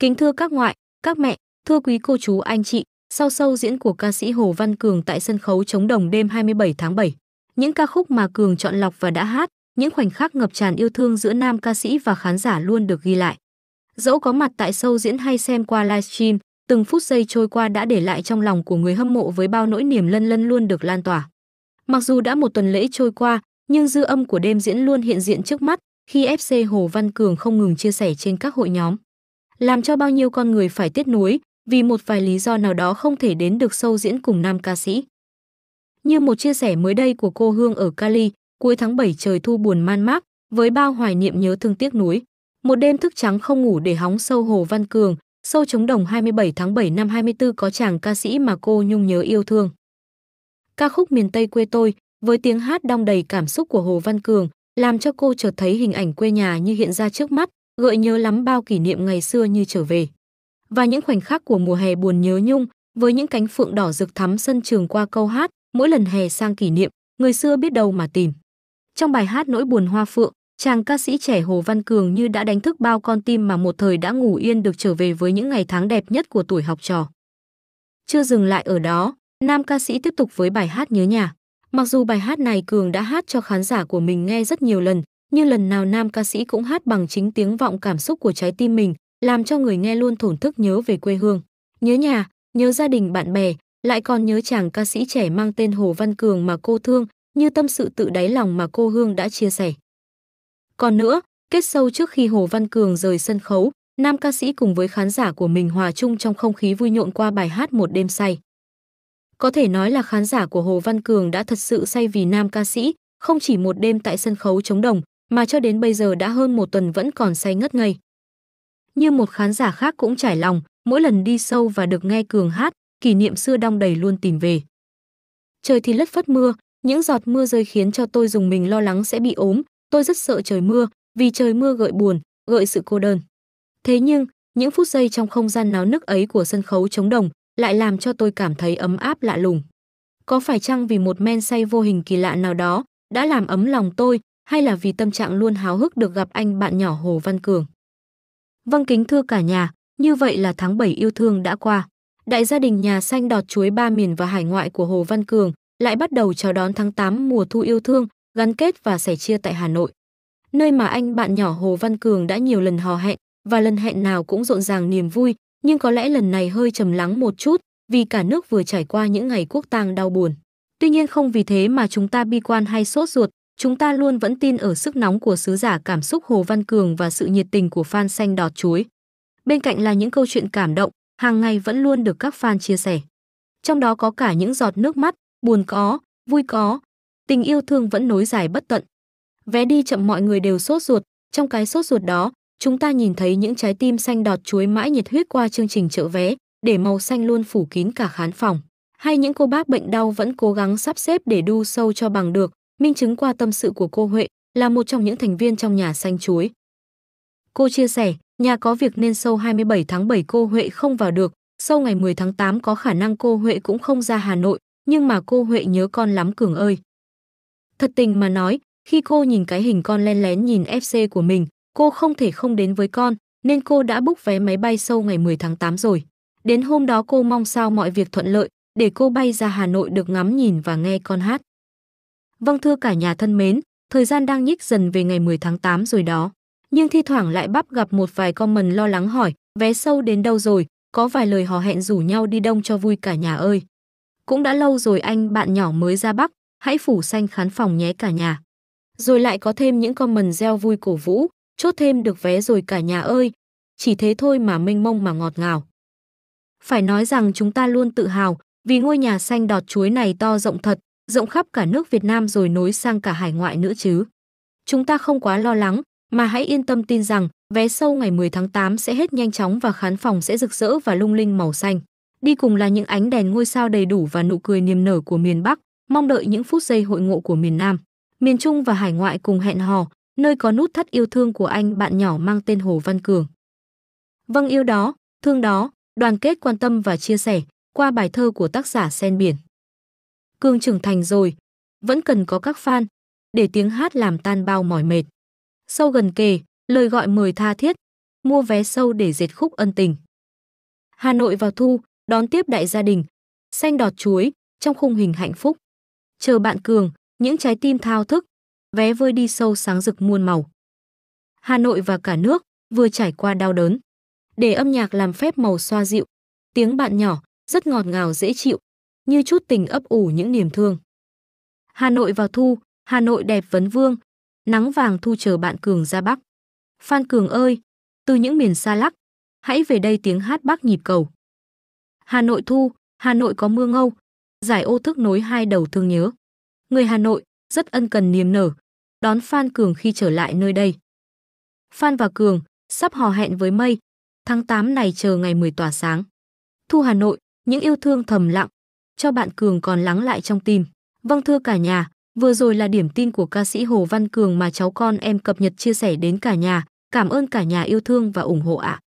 Kính thưa các ngoại, các mẹ, thưa quý cô chú anh chị, sau sâu diễn của ca sĩ Hồ Văn Cường tại sân khấu chống đồng đêm 27 tháng 7, những ca khúc mà Cường chọn lọc và đã hát, những khoảnh khắc ngập tràn yêu thương giữa nam ca sĩ và khán giả luôn được ghi lại. Dẫu có mặt tại sâu diễn hay xem qua livestream, từng phút giây trôi qua đã để lại trong lòng của người hâm mộ với bao nỗi niềm lân lân luôn được lan tỏa. Mặc dù đã một tuần lễ trôi qua, nhưng dư âm của đêm diễn luôn hiện diện trước mắt khi FC Hồ Văn Cường không ngừng chia sẻ trên các hội nhóm làm cho bao nhiêu con người phải tiếc nuối vì một vài lý do nào đó không thể đến được sâu diễn cùng nam ca sĩ. Như một chia sẻ mới đây của cô Hương ở Cali, cuối tháng 7 trời thu buồn man mác, với bao hoài niệm nhớ thương tiếc nuối. Một đêm thức trắng không ngủ để hóng sâu Hồ Văn Cường, sâu chống đồng 27 tháng 7 năm 24 có chàng ca sĩ mà cô nhung nhớ yêu thương. Ca khúc miền Tây quê tôi, với tiếng hát đong đầy cảm xúc của Hồ Văn Cường, làm cho cô chợt thấy hình ảnh quê nhà như hiện ra trước mắt, gợi nhớ lắm bao kỷ niệm ngày xưa như trở về. Và những khoảnh khắc của mùa hè buồn nhớ nhung, với những cánh phượng đỏ rực thắm sân trường qua câu hát, mỗi lần hè sang kỷ niệm, người xưa biết đâu mà tìm. Trong bài hát Nỗi buồn hoa phượng, chàng ca sĩ trẻ Hồ Văn Cường như đã đánh thức bao con tim mà một thời đã ngủ yên được trở về với những ngày tháng đẹp nhất của tuổi học trò. Chưa dừng lại ở đó, nam ca sĩ tiếp tục với bài hát Nhớ nhà. Mặc dù bài hát này Cường đã hát cho khán giả của mình nghe rất nhiều lần, như lần nào nam ca sĩ cũng hát bằng chính tiếng vọng cảm xúc của trái tim mình, làm cho người nghe luôn thổn thức nhớ về quê hương, nhớ nhà, nhớ gia đình bạn bè, lại còn nhớ chàng ca sĩ trẻ mang tên Hồ Văn Cường mà cô thương, như tâm sự tự đáy lòng mà cô Hương đã chia sẻ. Còn nữa, kết sâu trước khi Hồ Văn Cường rời sân khấu, nam ca sĩ cùng với khán giả của mình hòa chung trong không khí vui nhộn qua bài hát Một đêm say. Có thể nói là khán giả của Hồ Văn Cường đã thật sự say vì nam ca sĩ, không chỉ một đêm tại sân khấu chống đồng, mà cho đến bây giờ đã hơn một tuần vẫn còn say ngất ngây. Như một khán giả khác cũng trải lòng, mỗi lần đi sâu và được nghe Cường hát, kỷ niệm xưa đong đầy luôn tìm về. Trời thì lất phất mưa, những giọt mưa rơi khiến cho tôi dùng mình lo lắng sẽ bị ốm, tôi rất sợ trời mưa, vì trời mưa gợi buồn, gợi sự cô đơn. Thế nhưng, những phút giây trong không gian náo nức ấy của sân khấu chống đồng lại làm cho tôi cảm thấy ấm áp lạ lùng. Có phải chăng vì một men say vô hình kỳ lạ nào đó đã làm ấm lòng tôi hay là vì tâm trạng luôn háo hức được gặp anh bạn nhỏ Hồ Văn Cường. Vâng kính thưa cả nhà, như vậy là tháng 7 yêu thương đã qua. Đại gia đình nhà xanh đọt chuối ba miền và hải ngoại của Hồ Văn Cường lại bắt đầu chào đón tháng 8 mùa thu yêu thương, gắn kết và sẻ chia tại Hà Nội. Nơi mà anh bạn nhỏ Hồ Văn Cường đã nhiều lần hò hẹn và lần hẹn nào cũng rộn ràng niềm vui, nhưng có lẽ lần này hơi trầm lắng một chút vì cả nước vừa trải qua những ngày quốc tang đau buồn. Tuy nhiên không vì thế mà chúng ta bi quan hay sốt ruột, Chúng ta luôn vẫn tin ở sức nóng của sứ giả cảm xúc Hồ Văn Cường và sự nhiệt tình của fan xanh đọt chuối. Bên cạnh là những câu chuyện cảm động, hàng ngày vẫn luôn được các fan chia sẻ. Trong đó có cả những giọt nước mắt, buồn có, vui có, tình yêu thương vẫn nối dài bất tận. Vé đi chậm mọi người đều sốt ruột, trong cái sốt ruột đó, chúng ta nhìn thấy những trái tim xanh đọt chuối mãi nhiệt huyết qua chương trình trợ vé, để màu xanh luôn phủ kín cả khán phòng. Hay những cô bác bệnh đau vẫn cố gắng sắp xếp để đu sâu cho bằng được, minh chứng qua tâm sự của cô Huệ, là một trong những thành viên trong nhà xanh chuối. Cô chia sẻ, nhà có việc nên sâu 27 tháng 7 cô Huệ không vào được, sâu ngày 10 tháng 8 có khả năng cô Huệ cũng không ra Hà Nội, nhưng mà cô Huệ nhớ con lắm Cường ơi. Thật tình mà nói, khi cô nhìn cái hình con len lén nhìn FC của mình, cô không thể không đến với con, nên cô đã búc vé máy bay sâu ngày 10 tháng 8 rồi. Đến hôm đó cô mong sao mọi việc thuận lợi, để cô bay ra Hà Nội được ngắm nhìn và nghe con hát. Vâng thưa cả nhà thân mến, thời gian đang nhích dần về ngày 10 tháng 8 rồi đó. Nhưng thi thoảng lại bắp gặp một vài comment lo lắng hỏi, vé sâu đến đâu rồi, có vài lời hò hẹn rủ nhau đi đông cho vui cả nhà ơi. Cũng đã lâu rồi anh bạn nhỏ mới ra Bắc, hãy phủ xanh khán phòng nhé cả nhà. Rồi lại có thêm những comment gieo vui cổ vũ, chốt thêm được vé rồi cả nhà ơi. Chỉ thế thôi mà mênh mông mà ngọt ngào. Phải nói rằng chúng ta luôn tự hào vì ngôi nhà xanh đọt chuối này to rộng thật, rộng khắp cả nước Việt Nam rồi nối sang cả hải ngoại nữa chứ. Chúng ta không quá lo lắng, mà hãy yên tâm tin rằng vé sâu ngày 10 tháng 8 sẽ hết nhanh chóng và khán phòng sẽ rực rỡ và lung linh màu xanh. Đi cùng là những ánh đèn ngôi sao đầy đủ và nụ cười niềm nở của miền Bắc, mong đợi những phút giây hội ngộ của miền Nam. Miền Trung và hải ngoại cùng hẹn hò, nơi có nút thắt yêu thương của anh bạn nhỏ mang tên Hồ Văn Cường. Vâng yêu đó, thương đó, đoàn kết quan tâm và chia sẻ qua bài thơ của tác giả Sen Biển. Cương trưởng thành rồi, vẫn cần có các fan, để tiếng hát làm tan bao mỏi mệt. Sâu gần kề, lời gọi mời tha thiết, mua vé sâu để dệt khúc ân tình. Hà Nội vào thu, đón tiếp đại gia đình, xanh đọt chuối, trong khung hình hạnh phúc. Chờ bạn Cường, những trái tim thao thức, vé vơi đi sâu sáng rực muôn màu. Hà Nội và cả nước vừa trải qua đau đớn. Để âm nhạc làm phép màu xoa dịu, tiếng bạn nhỏ rất ngọt ngào dễ chịu, như chút tình ấp ủ những niềm thương. Hà Nội vào thu, Hà Nội đẹp vấn vương, nắng vàng thu chờ bạn Cường ra Bắc. Phan Cường ơi, từ những miền xa lắc, hãy về đây tiếng hát bác nhịp cầu. Hà Nội thu, Hà Nội có mưa ngâu, giải ô thức nối hai đầu thương nhớ. Người Hà Nội rất ân cần niềm nở, đón Phan Cường khi trở lại nơi đây. Phan và Cường sắp hò hẹn với mây, tháng 8 này chờ ngày 10 tỏa sáng. Thu Hà Nội, những yêu thương thầm lặng, cho bạn Cường còn lắng lại trong tim. Vâng thưa cả nhà, vừa rồi là điểm tin của ca sĩ Hồ Văn Cường mà cháu con em cập nhật chia sẻ đến cả nhà. Cảm ơn cả nhà yêu thương và ủng hộ ạ.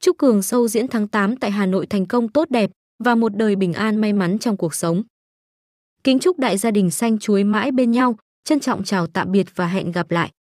Chúc Cường sâu diễn tháng 8 tại Hà Nội thành công tốt đẹp và một đời bình an may mắn trong cuộc sống. Kính chúc đại gia đình xanh chuối mãi bên nhau, trân trọng chào tạm biệt và hẹn gặp lại.